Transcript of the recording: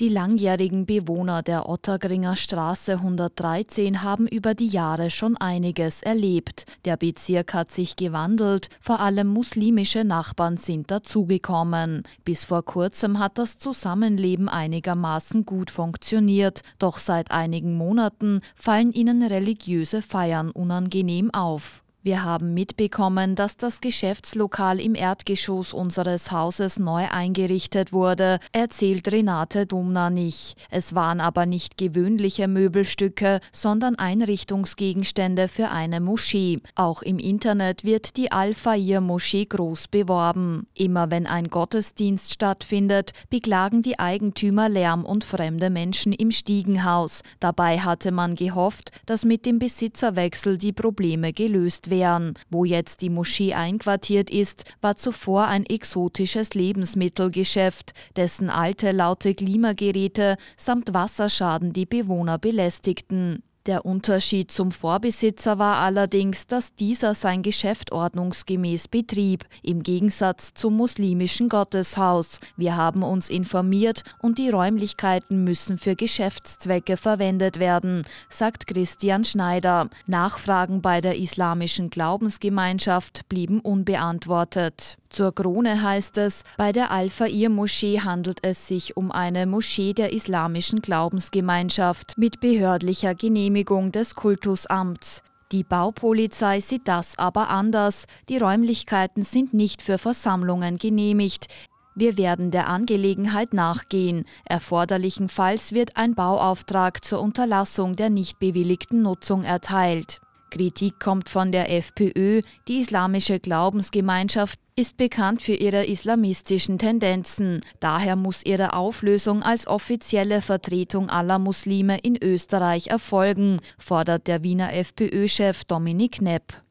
Die langjährigen Bewohner der Ottergringer Straße 113 haben über die Jahre schon einiges erlebt. Der Bezirk hat sich gewandelt, vor allem muslimische Nachbarn sind dazugekommen. Bis vor kurzem hat das Zusammenleben einigermaßen gut funktioniert, doch seit einigen Monaten fallen ihnen religiöse Feiern unangenehm auf. Wir haben mitbekommen, dass das Geschäftslokal im Erdgeschoss unseres Hauses neu eingerichtet wurde, erzählt Renate Dumna nicht. Es waren aber nicht gewöhnliche Möbelstücke, sondern Einrichtungsgegenstände für eine Moschee. Auch im Internet wird die Al-Fa'ir-Moschee groß beworben. Immer wenn ein Gottesdienst stattfindet, beklagen die Eigentümer Lärm und fremde Menschen im Stiegenhaus. Dabei hatte man gehofft, dass mit dem Besitzerwechsel die Probleme gelöst werden wären. Wo jetzt die Moschee einquartiert ist, war zuvor ein exotisches Lebensmittelgeschäft, dessen alte laute Klimageräte samt Wasserschaden die Bewohner belästigten. Der Unterschied zum Vorbesitzer war allerdings, dass dieser sein Geschäft ordnungsgemäß betrieb, im Gegensatz zum muslimischen Gotteshaus. Wir haben uns informiert und die Räumlichkeiten müssen für Geschäftszwecke verwendet werden, sagt Christian Schneider. Nachfragen bei der islamischen Glaubensgemeinschaft blieben unbeantwortet. Zur Krone heißt es, bei der Al-Fa'ir-Moschee handelt es sich um eine Moschee der islamischen Glaubensgemeinschaft mit behördlicher Genehmigung des Kultusamts. Die Baupolizei sieht das aber anders. Die Räumlichkeiten sind nicht für Versammlungen genehmigt. Wir werden der Angelegenheit nachgehen. Erforderlichenfalls wird ein Bauauftrag zur Unterlassung der nicht bewilligten Nutzung erteilt. Kritik kommt von der FPÖ, die islamische Glaubensgemeinschaft ist bekannt für ihre islamistischen Tendenzen. Daher muss ihre Auflösung als offizielle Vertretung aller Muslime in Österreich erfolgen, fordert der Wiener FPÖ-Chef Dominik Nepp.